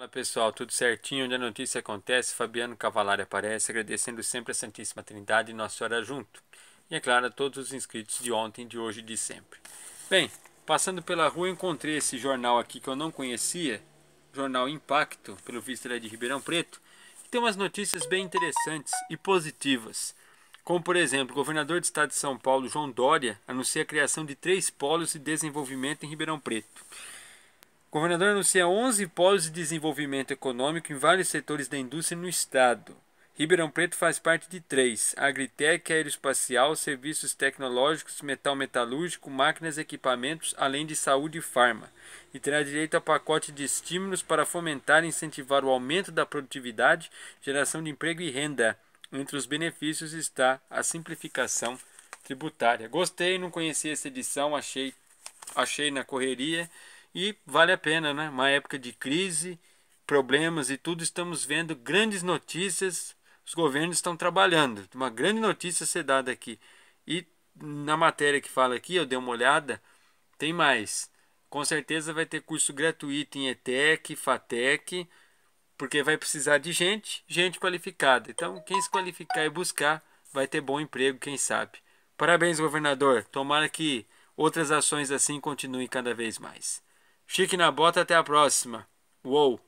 Olá pessoal, tudo certinho? Onde a notícia acontece, Fabiano Cavalari aparece, agradecendo sempre a Santíssima Trindade e Nossa Senhora junto. E é claro, a todos os inscritos de ontem, de hoje e de sempre. Bem, passando pela rua encontrei esse jornal aqui que eu não conhecia, jornal Impacto, pelo visto ele é de Ribeirão Preto, que tem umas notícias bem interessantes e positivas. Como por exemplo, o governador do estado de São Paulo, João Dória, anuncia a criação de três polos de desenvolvimento em Ribeirão Preto. O governador anuncia 11 polos de desenvolvimento econômico em vários setores da indústria no estado. Ribeirão Preto faz parte de três: Agritec, Aeroespacial, Serviços Tecnológicos, Metal Metalúrgico, Máquinas e Equipamentos, além de Saúde e Farma, e terá direito a pacote de estímulos para fomentar e incentivar o aumento da produtividade, geração de emprego e renda. Entre os benefícios está a simplificação tributária. Gostei, não conhecia essa edição, achei, achei na correria. E vale a pena, né? Uma época de crise, problemas e tudo, estamos vendo grandes notícias. Os governos estão trabalhando. Uma grande notícia ser dada aqui. E na matéria que fala aqui, eu dei uma olhada, tem mais. Com certeza vai ter curso gratuito em ETEC, FATEC, porque vai precisar de gente, gente qualificada. Então, quem se qualificar e buscar vai ter bom emprego, quem sabe. Parabéns, governador. Tomara que outras ações assim continuem cada vez mais. Fique na bota, até a próxima. Uou!